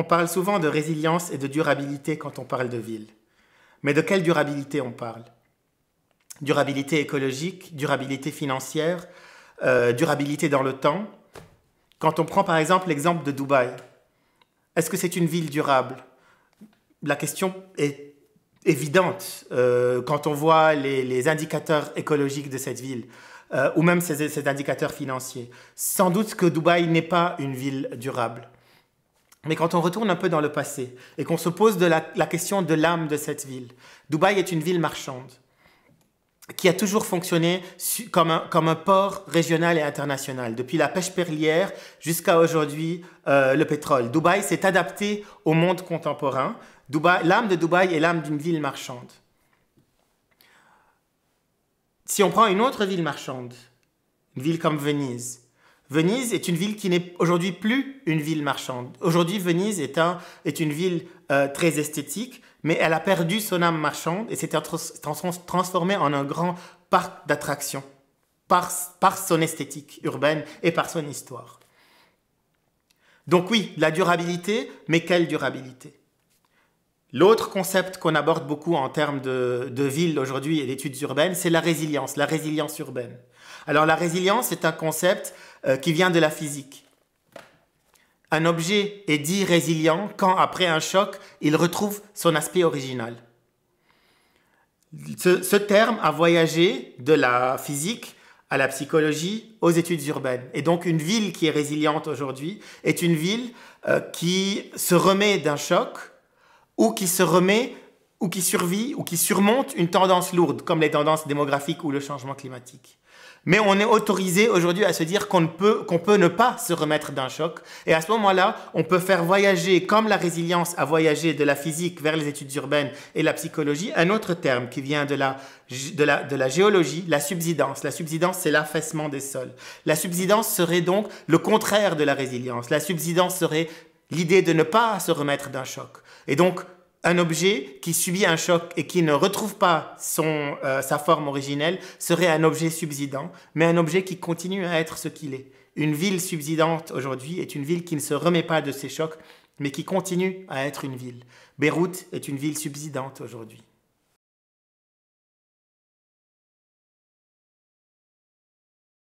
On parle souvent de résilience et de durabilité quand on parle de ville. Mais de quelle durabilité on parle Durabilité écologique, durabilité financière, euh, durabilité dans le temps. Quand on prend par exemple l'exemple de Dubaï, est-ce que c'est une ville durable La question est évidente euh, quand on voit les, indicateurs écologiques de cette ville. Euh, ou même ces indicateurs financiers. Sans doute que Dubaï n'est pas une ville durable. Mais quand on retourne un peu dans le passé et qu'on se pose la, question de l'âme de cette ville, Dubaï est une ville marchande qui a toujours fonctionné comme, un, port régional et international, depuis la pêche perlière jusqu'à aujourd'hui euh, le pétrole. Dubaï s'est adapté au monde contemporain. L'âme de Dubaï est l'âme d'une ville marchande. Si on prend une autre ville marchande, une ville comme Venise, Venise est une ville qui n'est aujourd'hui plus une ville marchande. Aujourd'hui, Venise est, une ville euh, très esthétique, mais elle a perdu son âme marchande et s'est transformée en un grand parc d'attractions par, son esthétique urbaine et par son histoire. Donc oui, la durabilité, mais quelle durabilité L'autre concept qu'on aborde beaucoup en termes de, de ville aujourd'hui et d'études urbaines, c'est la résilience, la résilience urbaine. Alors la résilience est un concept euh, qui vient de la physique. Un objet est dit résilient quand, après un choc, il retrouve son aspect original. Ce, terme a voyagé de la physique à la psychologie, aux études urbaines. Et donc une ville qui est résiliente aujourd'hui est une ville euh, qui se remet d'un choc ou qui se remet ou qui survit ou qui surmonte une tendance lourde comme les tendances démographiques ou le changement climatique. Mais on est autorisé aujourd'hui à se dire qu'on peut, qu'on peut ne pas se remettre d'un choc. Et à ce moment-là, on peut faire voyager, comme la résilience a voyagé de la physique vers les études urbaines et la psychologie, un autre terme qui vient de la, de la, de la géologie, la subsidence. La subsidence, c'est l'affaissement des sols. La subsidence serait donc le contraire de la résilience. La subsidence serait l'idée de ne pas se remettre d'un choc. Et donc, un objet qui subit un choc et qui ne retrouve pas son, euh, sa forme originelle serait un objet subsidant, mais un objet qui continue à être ce qu'il est. Une ville subsidante aujourd'hui est une ville qui ne se remet pas de ses chocs, mais qui continue à être une ville. Beyrouth est une ville subsidante aujourd'hui.